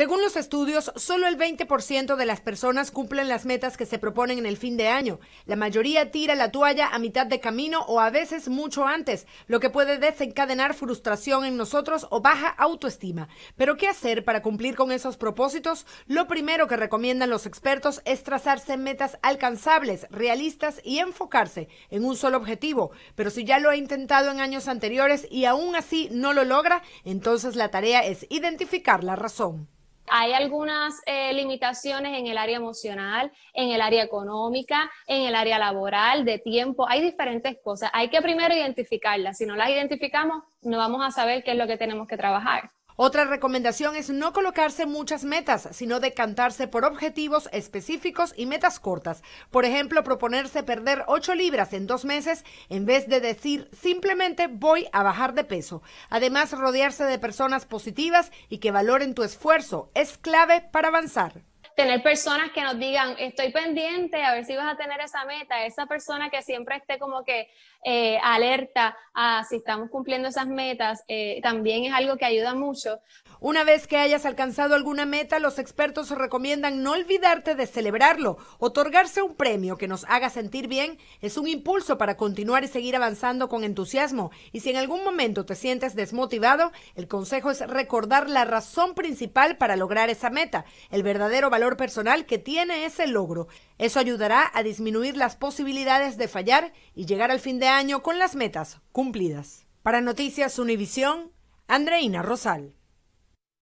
Según los estudios, solo el 20% de las personas cumplen las metas que se proponen en el fin de año. La mayoría tira la toalla a mitad de camino o a veces mucho antes, lo que puede desencadenar frustración en nosotros o baja autoestima. Pero ¿qué hacer para cumplir con esos propósitos? Lo primero que recomiendan los expertos es trazarse metas alcanzables, realistas y enfocarse en un solo objetivo. Pero si ya lo ha intentado en años anteriores y aún así no lo logra, entonces la tarea es identificar la razón hay algunas eh, limitaciones en el área emocional, en el área económica, en el área laboral, de tiempo, hay diferentes cosas. Hay que primero identificarlas, si no las identificamos no vamos a saber qué es lo que tenemos que trabajar. Otra recomendación es no colocarse muchas metas, sino decantarse por objetivos específicos y metas cortas. Por ejemplo, proponerse perder 8 libras en dos meses en vez de decir simplemente voy a bajar de peso. Además, rodearse de personas positivas y que valoren tu esfuerzo es clave para avanzar tener personas que nos digan, estoy pendiente, a ver si vas a tener esa meta, esa persona que siempre esté como que eh, alerta a si estamos cumpliendo esas metas, eh, también es algo que ayuda mucho. Una vez que hayas alcanzado alguna meta, los expertos recomiendan no olvidarte de celebrarlo. Otorgarse un premio que nos haga sentir bien es un impulso para continuar y seguir avanzando con entusiasmo. Y si en algún momento te sientes desmotivado, el consejo es recordar la razón principal para lograr esa meta, el verdadero valor valor personal que tiene ese logro. Eso ayudará a disminuir las posibilidades de fallar y llegar al fin de año con las metas cumplidas. Para Noticias Univisión, Andreina Rosal.